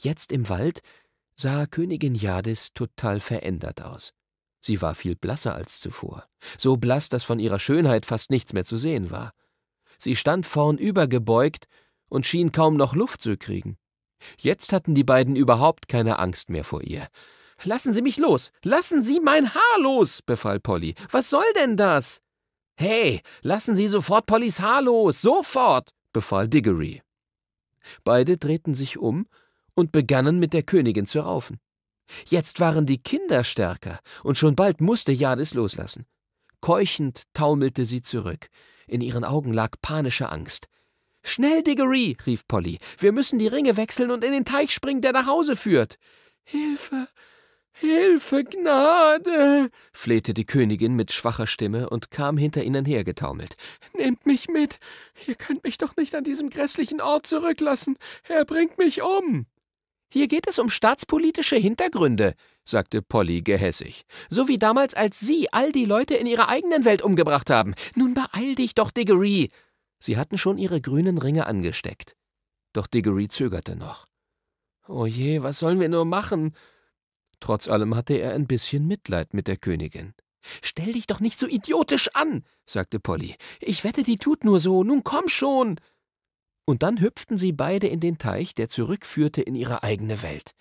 Jetzt im Wald sah Königin Jadis total verändert aus. Sie war viel blasser als zuvor, so blass, dass von ihrer Schönheit fast nichts mehr zu sehen war. Sie stand vorn übergebeugt und schien kaum noch Luft zu kriegen. Jetzt hatten die beiden überhaupt keine Angst mehr vor ihr. Lassen Sie mich los! Lassen Sie mein Haar los! befahl Polly. Was soll denn das? Hey, lassen Sie sofort Pollys Haar los! Sofort! befahl Diggory. Beide drehten sich um und begannen mit der Königin zu raufen. Jetzt waren die Kinder stärker, und schon bald musste Jadis loslassen. Keuchend taumelte sie zurück. In ihren Augen lag panische Angst. Schnell, Diggory, rief Polly. Wir müssen die Ringe wechseln und in den Teich springen, der nach Hause führt. Hilfe, Hilfe, Gnade, flehte die Königin mit schwacher Stimme und kam hinter ihnen hergetaumelt. Nehmt mich mit. Ihr könnt mich doch nicht an diesem grässlichen Ort zurücklassen. Er bringt mich um. Hier geht es um staatspolitische Hintergründe, sagte Polly gehässig. So wie damals, als Sie all die Leute in Ihrer eigenen Welt umgebracht haben. Nun beeil dich doch, Diggory! Sie hatten schon ihre grünen Ringe angesteckt. Doch Diggory zögerte noch. Oh je, was sollen wir nur machen? Trotz allem hatte er ein bisschen Mitleid mit der Königin. Stell dich doch nicht so idiotisch an, sagte Polly. Ich wette, die tut nur so. Nun komm schon! und dann hüpften sie beide in den Teich, der zurückführte in ihre eigene Welt.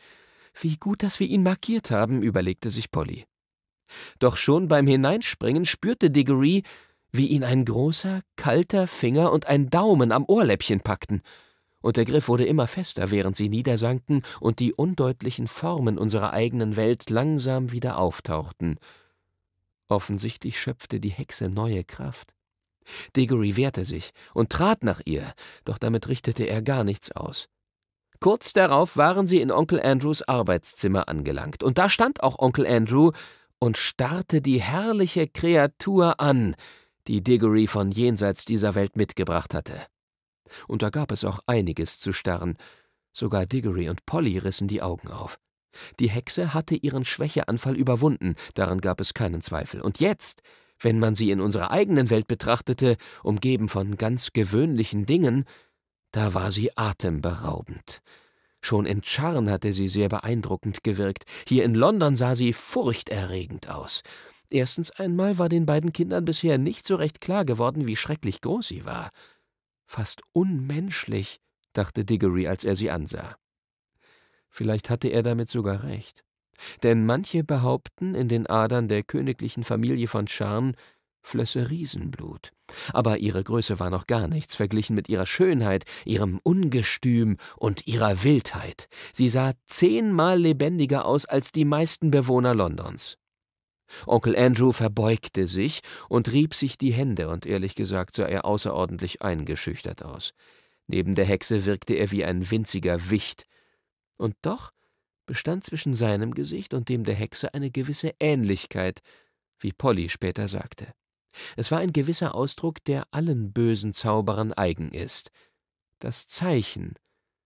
Wie gut, dass wir ihn markiert haben, überlegte sich Polly. Doch schon beim Hineinspringen spürte Diggory, wie ihn ein großer, kalter Finger und ein Daumen am Ohrläppchen packten, und der Griff wurde immer fester, während sie niedersanken und die undeutlichen Formen unserer eigenen Welt langsam wieder auftauchten. Offensichtlich schöpfte die Hexe neue Kraft. Diggory wehrte sich und trat nach ihr, doch damit richtete er gar nichts aus. Kurz darauf waren sie in Onkel Andrews Arbeitszimmer angelangt, und da stand auch Onkel Andrew und starrte die herrliche Kreatur an, die Diggory von jenseits dieser Welt mitgebracht hatte. Und da gab es auch einiges zu starren. Sogar Diggory und Polly rissen die Augen auf. Die Hexe hatte ihren Schwächeanfall überwunden, daran gab es keinen Zweifel. Und jetzt wenn man sie in unserer eigenen Welt betrachtete, umgeben von ganz gewöhnlichen Dingen, da war sie atemberaubend. Schon in Charn hatte sie sehr beeindruckend gewirkt, hier in London sah sie furchterregend aus. Erstens einmal war den beiden Kindern bisher nicht so recht klar geworden, wie schrecklich groß sie war. Fast unmenschlich, dachte Diggory, als er sie ansah. Vielleicht hatte er damit sogar recht denn manche behaupten, in den Adern der königlichen Familie von Scharn flösse Riesenblut. Aber ihre Größe war noch gar nichts verglichen mit ihrer Schönheit, ihrem Ungestüm und ihrer Wildheit. Sie sah zehnmal lebendiger aus als die meisten Bewohner Londons. Onkel Andrew verbeugte sich und rieb sich die Hände, und ehrlich gesagt sah er außerordentlich eingeschüchtert aus. Neben der Hexe wirkte er wie ein winziger Wicht. Und doch bestand zwischen seinem Gesicht und dem der Hexe eine gewisse Ähnlichkeit, wie Polly später sagte. Es war ein gewisser Ausdruck, der allen bösen Zauberern eigen ist. Das Zeichen,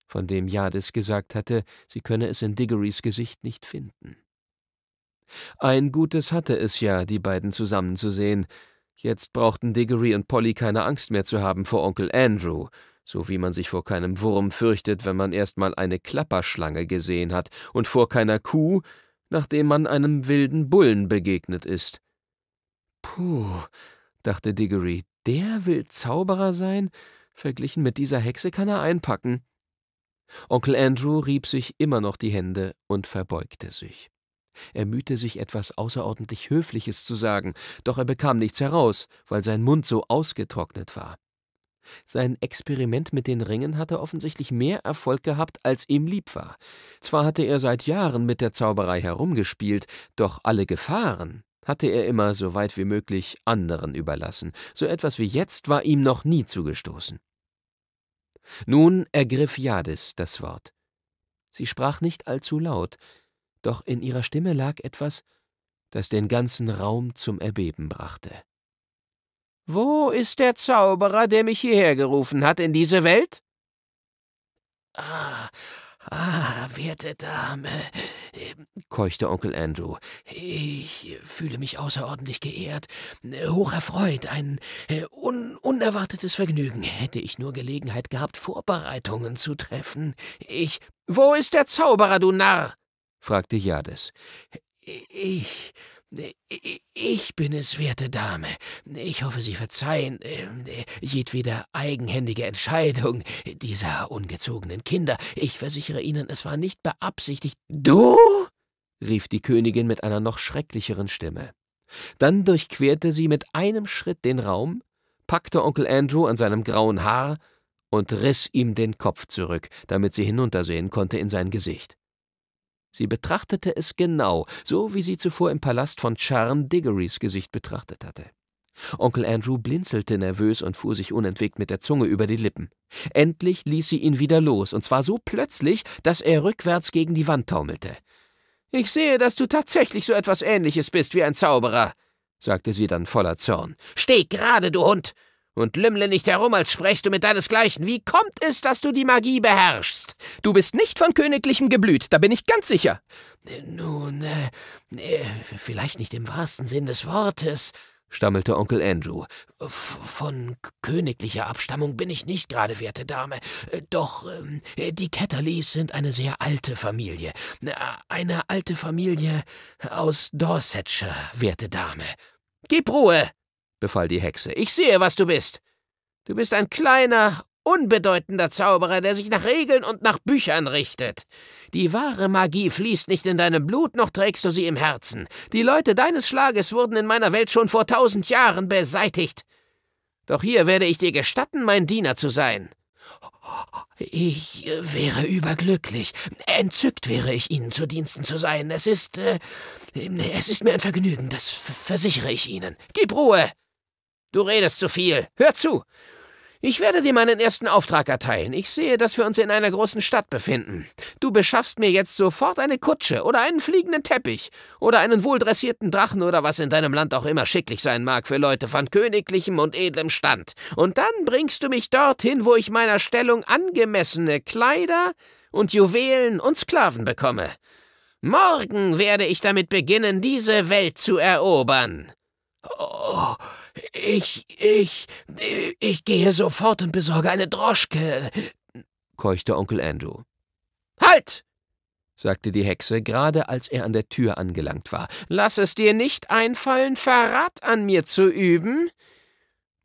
von dem Jadis gesagt hatte, sie könne es in Diggorys Gesicht nicht finden. Ein Gutes hatte es ja, die beiden zusammenzusehen. Jetzt brauchten Diggory und Polly keine Angst mehr zu haben vor Onkel Andrew, so wie man sich vor keinem Wurm fürchtet, wenn man erstmal eine Klapperschlange gesehen hat und vor keiner Kuh, nachdem man einem wilden Bullen begegnet ist. Puh, dachte Diggory, der will Zauberer sein? Verglichen mit dieser Hexe kann er einpacken. Onkel Andrew rieb sich immer noch die Hände und verbeugte sich. Er mühte sich etwas außerordentlich Höfliches zu sagen, doch er bekam nichts heraus, weil sein Mund so ausgetrocknet war. Sein Experiment mit den Ringen hatte offensichtlich mehr Erfolg gehabt, als ihm lieb war. Zwar hatte er seit Jahren mit der Zauberei herumgespielt, doch alle Gefahren hatte er immer so weit wie möglich anderen überlassen. So etwas wie jetzt war ihm noch nie zugestoßen. Nun ergriff Jadis das Wort. Sie sprach nicht allzu laut, doch in ihrer Stimme lag etwas, das den ganzen Raum zum Erbeben brachte. Wo ist der Zauberer, der mich hierher gerufen hat in diese Welt? Ah, ah, werte Dame, ähm, keuchte Onkel Andrew, ich fühle mich außerordentlich geehrt, hoch erfreut, ein äh, un unerwartetes Vergnügen. Hätte ich nur Gelegenheit gehabt, Vorbereitungen zu treffen. Ich. Wo ist der Zauberer, du Narr? fragte Jades. Ich. Ich bin es, werte Dame. Ich hoffe, Sie verzeihen äh, jedwede eigenhändige Entscheidung dieser ungezogenen Kinder. Ich versichere Ihnen, es war nicht beabsichtigt. Du? rief die Königin mit einer noch schrecklicheren Stimme. Dann durchquerte sie mit einem Schritt den Raum, packte Onkel Andrew an seinem grauen Haar und riss ihm den Kopf zurück, damit sie hinuntersehen konnte in sein Gesicht. Sie betrachtete es genau, so wie sie zuvor im Palast von Charn Diggerys Gesicht betrachtet hatte. Onkel Andrew blinzelte nervös und fuhr sich unentwegt mit der Zunge über die Lippen. Endlich ließ sie ihn wieder los, und zwar so plötzlich, dass er rückwärts gegen die Wand taumelte. Ich sehe, dass du tatsächlich so etwas Ähnliches bist wie ein Zauberer, sagte sie dann voller Zorn. Steh gerade, du Hund! und lümmle nicht herum, als sprächst du mit deinesgleichen. Wie kommt es, dass du die Magie beherrschst? Du bist nicht von königlichem Geblüt, da bin ich ganz sicher. Nun, äh, äh vielleicht nicht im wahrsten Sinn des Wortes, stammelte Onkel Andrew. Von königlicher Abstammung bin ich nicht gerade, werte Dame. Äh, doch ähm, äh, die Ketterleys sind eine sehr alte Familie. Äh, eine alte Familie aus Dorsetshire, werte Dame. Gib Ruhe, befahl die Hexe. Ich sehe, was du bist. Du bist ein kleiner, unbedeutender Zauberer, der sich nach Regeln und nach Büchern richtet. Die wahre Magie fließt nicht in deinem Blut, noch trägst du sie im Herzen. Die Leute deines Schlages wurden in meiner Welt schon vor tausend Jahren beseitigt. Doch hier werde ich dir gestatten, mein Diener zu sein. Ich wäre überglücklich. Entzückt wäre ich, Ihnen zu Diensten zu sein. Es ist. Äh, es ist mir ein Vergnügen, das versichere ich Ihnen. Gib Ruhe! Du redest zu viel. Hör zu. Ich werde dir meinen ersten Auftrag erteilen. Ich sehe, dass wir uns in einer großen Stadt befinden. Du beschaffst mir jetzt sofort eine Kutsche oder einen fliegenden Teppich oder einen wohldressierten Drachen oder was in deinem Land auch immer schicklich sein mag für Leute von königlichem und edlem Stand. Und dann bringst du mich dorthin, wo ich meiner Stellung angemessene Kleider und Juwelen und Sklaven bekomme. Morgen werde ich damit beginnen, diese Welt zu erobern. Oh. Ich, ich, ich gehe sofort und besorge eine Droschke, keuchte Onkel Andrew. Halt! sagte die Hexe, gerade als er an der Tür angelangt war. Lass es dir nicht einfallen, Verrat an mir zu üben.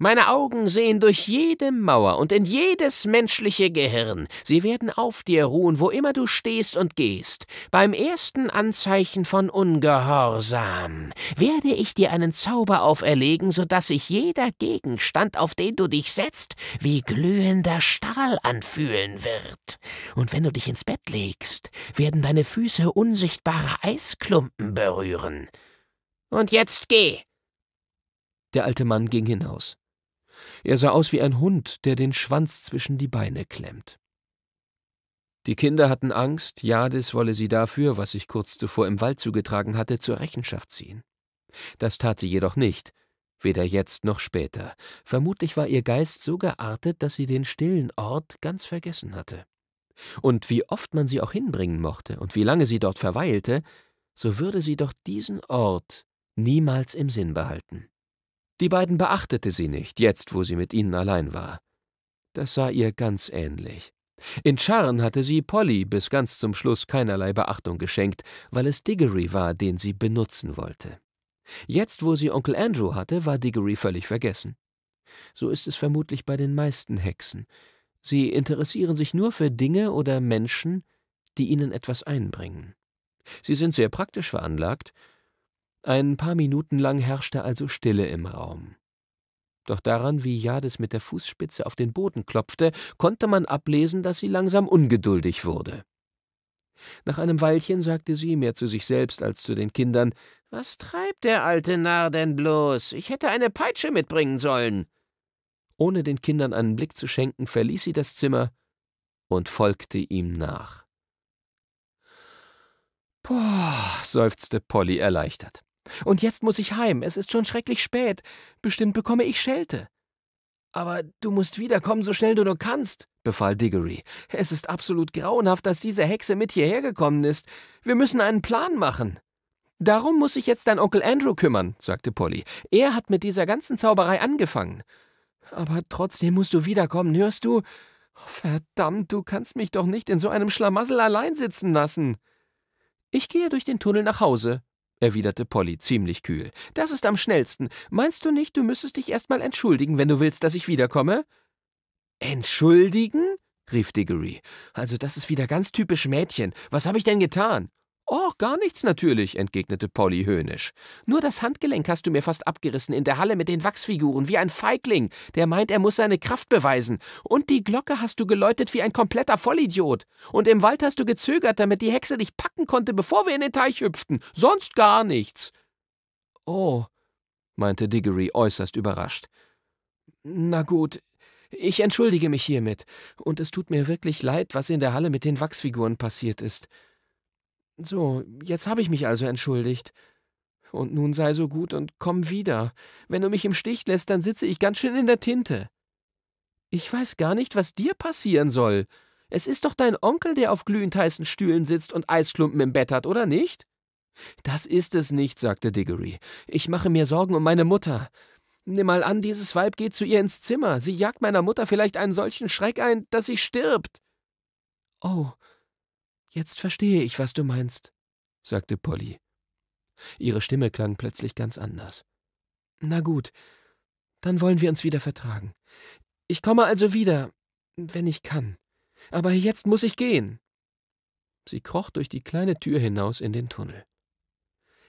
Meine Augen sehen durch jede Mauer und in jedes menschliche Gehirn. Sie werden auf dir ruhen, wo immer du stehst und gehst. Beim ersten Anzeichen von Ungehorsam werde ich dir einen Zauber auferlegen, so dass sich jeder Gegenstand, auf den du dich setzt, wie glühender Stahl anfühlen wird. Und wenn du dich ins Bett legst, werden deine Füße unsichtbare Eisklumpen berühren. Und jetzt geh! Der alte Mann ging hinaus. Er sah aus wie ein Hund, der den Schwanz zwischen die Beine klemmt. Die Kinder hatten Angst, Jadis wolle sie dafür, was sich kurz zuvor im Wald zugetragen hatte, zur Rechenschaft ziehen. Das tat sie jedoch nicht, weder jetzt noch später. Vermutlich war ihr Geist so geartet, dass sie den stillen Ort ganz vergessen hatte. Und wie oft man sie auch hinbringen mochte und wie lange sie dort verweilte, so würde sie doch diesen Ort niemals im Sinn behalten. Die beiden beachtete sie nicht, jetzt wo sie mit ihnen allein war. Das sah ihr ganz ähnlich. In Charn hatte sie Polly bis ganz zum Schluss keinerlei Beachtung geschenkt, weil es Diggory war, den sie benutzen wollte. Jetzt, wo sie Onkel Andrew hatte, war Diggory völlig vergessen. So ist es vermutlich bei den meisten Hexen. Sie interessieren sich nur für Dinge oder Menschen, die ihnen etwas einbringen. Sie sind sehr praktisch veranlagt, ein paar Minuten lang herrschte also Stille im Raum. Doch daran, wie Jades mit der Fußspitze auf den Boden klopfte, konnte man ablesen, dass sie langsam ungeduldig wurde. Nach einem Weilchen sagte sie, mehr zu sich selbst als zu den Kindern, »Was treibt der alte Narr denn bloß? Ich hätte eine Peitsche mitbringen sollen!« Ohne den Kindern einen Blick zu schenken, verließ sie das Zimmer und folgte ihm nach. »Boah«, seufzte Polly erleichtert. Und jetzt muss ich heim, es ist schon schrecklich spät, bestimmt bekomme ich Schelte. Aber du musst wiederkommen, so schnell du nur kannst, befahl Diggory. Es ist absolut grauenhaft, dass diese Hexe mit hierher gekommen ist. Wir müssen einen Plan machen. Darum muss sich jetzt dein Onkel Andrew kümmern, sagte Polly. Er hat mit dieser ganzen Zauberei angefangen. Aber trotzdem musst du wiederkommen, hörst du? Oh, verdammt, du kannst mich doch nicht in so einem Schlamassel allein sitzen lassen. Ich gehe durch den Tunnel nach Hause, erwiderte Polly ziemlich kühl. Das ist am schnellsten. Meinst du nicht, du müsstest dich erstmal entschuldigen, wenn du willst, dass ich wiederkomme? Entschuldigen? rief Diggory. Also das ist wieder ganz typisch Mädchen. Was habe ich denn getan? Oh, gar nichts natürlich, entgegnete Polly höhnisch. Nur das Handgelenk hast du mir fast abgerissen in der Halle mit den Wachsfiguren, wie ein Feigling, der meint, er muss seine Kraft beweisen. Und die Glocke hast du geläutet wie ein kompletter Vollidiot. Und im Wald hast du gezögert, damit die Hexe dich packen konnte, bevor wir in den Teich hüpften. Sonst gar nichts. Oh, meinte Diggory äußerst überrascht. Na gut, ich entschuldige mich hiermit, und es tut mir wirklich leid, was in der Halle mit den Wachsfiguren passiert ist. So, jetzt habe ich mich also entschuldigt. Und nun sei so gut und komm wieder. Wenn du mich im Stich lässt, dann sitze ich ganz schön in der Tinte. Ich weiß gar nicht, was dir passieren soll. Es ist doch dein Onkel, der auf glühend heißen Stühlen sitzt und Eisklumpen im Bett hat, oder nicht? Das ist es nicht, sagte Diggory. Ich mache mir Sorgen um meine Mutter. Nimm mal an, dieses Weib geht zu ihr ins Zimmer. Sie jagt meiner Mutter vielleicht einen solchen Schreck ein, dass sie stirbt. Oh, Jetzt verstehe ich, was du meinst, sagte Polly. Ihre Stimme klang plötzlich ganz anders. Na gut, dann wollen wir uns wieder vertragen. Ich komme also wieder, wenn ich kann. Aber jetzt muss ich gehen. Sie kroch durch die kleine Tür hinaus in den Tunnel.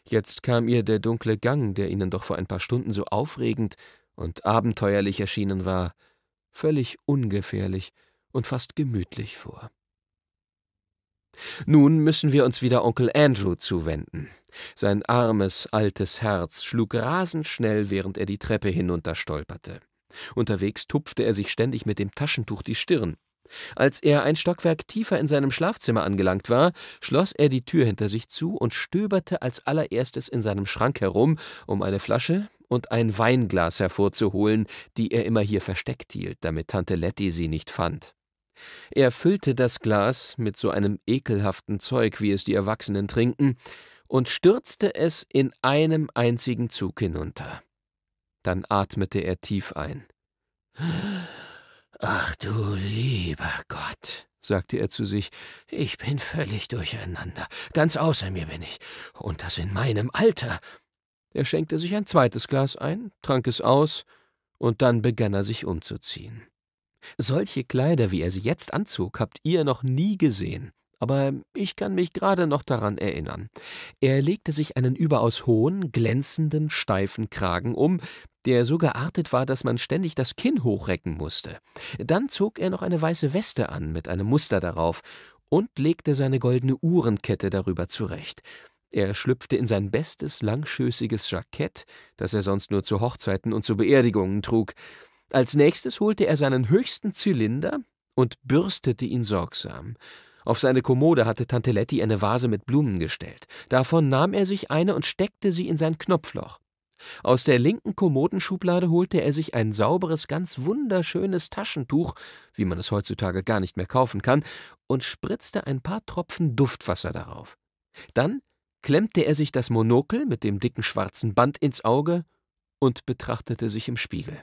Jetzt kam ihr der dunkle Gang, der ihnen doch vor ein paar Stunden so aufregend und abenteuerlich erschienen war, völlig ungefährlich und fast gemütlich vor. Nun müssen wir uns wieder Onkel Andrew zuwenden. Sein armes, altes Herz schlug rasend schnell, während er die Treppe hinunterstolperte. Unterwegs tupfte er sich ständig mit dem Taschentuch die Stirn. Als er ein Stockwerk tiefer in seinem Schlafzimmer angelangt war, schloss er die Tür hinter sich zu und stöberte als allererstes in seinem Schrank herum, um eine Flasche und ein Weinglas hervorzuholen, die er immer hier versteckt hielt, damit Tante Letty sie nicht fand. Er füllte das Glas mit so einem ekelhaften Zeug, wie es die Erwachsenen trinken, und stürzte es in einem einzigen Zug hinunter. Dann atmete er tief ein. Ach du lieber Gott, sagte er zu sich, ich bin völlig durcheinander, ganz außer mir bin ich, und das in meinem Alter. Er schenkte sich ein zweites Glas ein, trank es aus, und dann begann er sich umzuziehen. Solche Kleider, wie er sie jetzt anzog, habt ihr noch nie gesehen aber ich kann mich gerade noch daran erinnern. Er legte sich einen überaus hohen, glänzenden, steifen Kragen um, der so geartet war, dass man ständig das Kinn hochrecken musste. Dann zog er noch eine weiße Weste an mit einem Muster darauf und legte seine goldene Uhrenkette darüber zurecht. Er schlüpfte in sein bestes langschößiges Jackett, das er sonst nur zu Hochzeiten und zu Beerdigungen trug. Als nächstes holte er seinen höchsten Zylinder und bürstete ihn sorgsam. Auf seine Kommode hatte Tante Letti eine Vase mit Blumen gestellt. Davon nahm er sich eine und steckte sie in sein Knopfloch. Aus der linken Kommodenschublade holte er sich ein sauberes, ganz wunderschönes Taschentuch, wie man es heutzutage gar nicht mehr kaufen kann, und spritzte ein paar Tropfen Duftwasser darauf. Dann klemmte er sich das Monokel mit dem dicken schwarzen Band ins Auge und betrachtete sich im Spiegel.